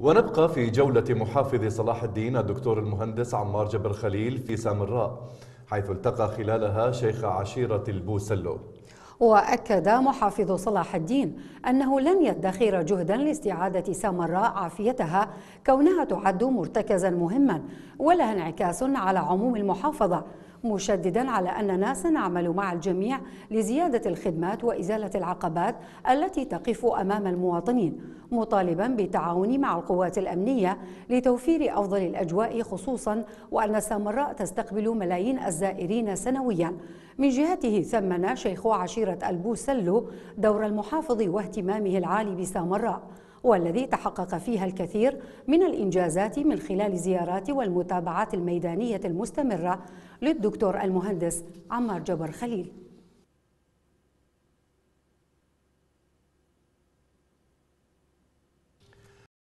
ونبقى في جولة محافظ صلاح الدين الدكتور المهندس عمار جبر خليل في سامراء حيث التقى خلالها شيخ عشيرة البوسلو وأكد محافظ صلاح الدين أنه لن يدخر جهدا لاستعادة سامراء عافيتها كونها تعد مرتكزا مهما ولها انعكاس على عموم المحافظة مشددا على أننا سنعمل مع الجميع لزيادة الخدمات وإزالة العقبات التي تقف أمام المواطنين مطالبا بالتعاون مع القوات الأمنية لتوفير أفضل الأجواء خصوصا وأن سامراء تستقبل ملايين الزائرين سنويا من جهته ثمن شيخ عشيرة البوسلو دور المحافظ واهتمامه العالي بسامراء والذي تحقق فيها الكثير من الإنجازات من خلال زيارات والمتابعات الميدانية المستمرة للدكتور المهندس عمار جبر خليل